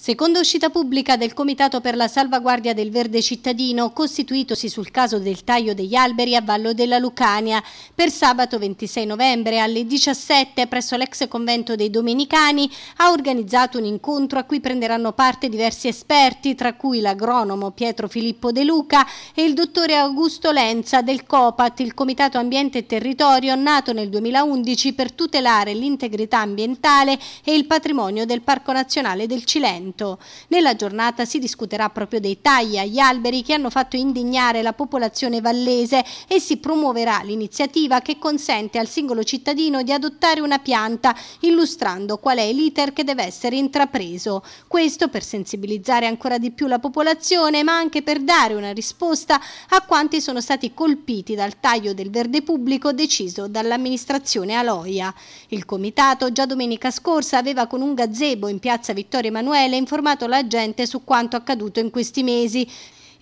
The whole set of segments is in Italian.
Seconda uscita pubblica del Comitato per la salvaguardia del verde cittadino, costituitosi sul caso del taglio degli alberi a Vallo della Lucania, per sabato 26 novembre alle 17 presso l'ex convento dei Domenicani, ha organizzato un incontro a cui prenderanno parte diversi esperti, tra cui l'agronomo Pietro Filippo De Luca e il dottore Augusto Lenza del COPAT, il Comitato Ambiente e Territorio, nato nel 2011 per tutelare l'integrità ambientale e il patrimonio del Parco Nazionale del Cilento. Salento. Nella giornata si discuterà proprio dei tagli agli alberi che hanno fatto indignare la popolazione vallese e si promuoverà l'iniziativa che consente al singolo cittadino di adottare una pianta, illustrando qual è l'iter che deve essere intrapreso. Questo per sensibilizzare ancora di più la popolazione, ma anche per dare una risposta a quanti sono stati colpiti dal taglio del verde pubblico deciso dall'amministrazione Aloia. Il comitato già domenica scorsa aveva con un gazebo in piazza Vittorio Emanuele informato la gente su quanto accaduto in questi mesi.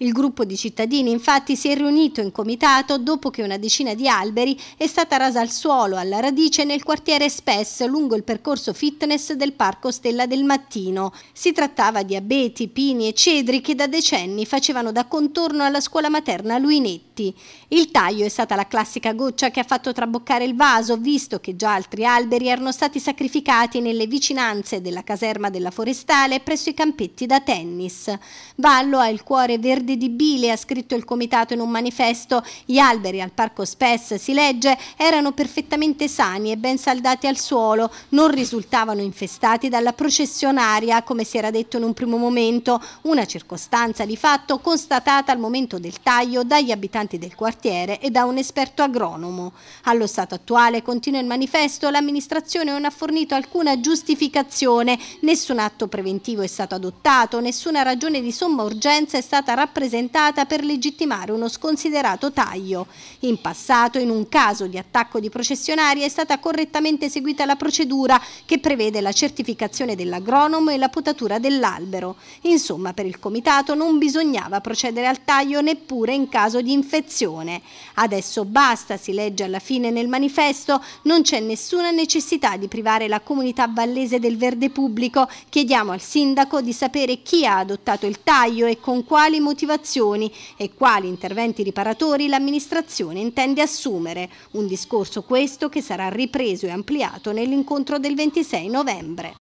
Il gruppo di cittadini infatti si è riunito in comitato dopo che una decina di alberi è stata rasa al suolo alla radice nel quartiere Spess lungo il percorso fitness del Parco Stella del Mattino. Si trattava di abeti, pini e cedri che da decenni facevano da contorno alla scuola materna Luinetti. Il taglio è stata la classica goccia che ha fatto traboccare il vaso visto che già altri alberi erano stati sacrificati nelle vicinanze della caserma della Forestale presso i campetti da tennis. Vallo ha il cuore verdino verde di Bile, ha scritto il comitato in un manifesto, gli alberi al parco Spess, si legge, erano perfettamente sani e ben saldati al suolo, non risultavano infestati dalla processionaria, come si era detto in un primo momento, una circostanza di fatto constatata al momento del taglio dagli abitanti del quartiere e da un esperto agronomo. Allo stato attuale, continua il manifesto, l'amministrazione non ha fornito alcuna giustificazione, nessun atto preventivo è stato adottato, nessuna ragione di somma urgenza è stata rappresentata presentata per legittimare uno sconsiderato taglio. In passato, in un caso di attacco di processionari, è stata correttamente seguita la procedura che prevede la certificazione dell'agronomo e la potatura dell'albero. Insomma, per il Comitato non bisognava procedere al taglio neppure in caso di infezione. Adesso basta, si legge alla fine nel manifesto, non c'è nessuna necessità di privare la comunità vallese del verde pubblico. Chiediamo al sindaco di sapere chi ha adottato il taglio e con quali motivazioni coltivazioni e quali interventi riparatori l'amministrazione intende assumere. Un discorso questo che sarà ripreso e ampliato nell'incontro del 26 novembre.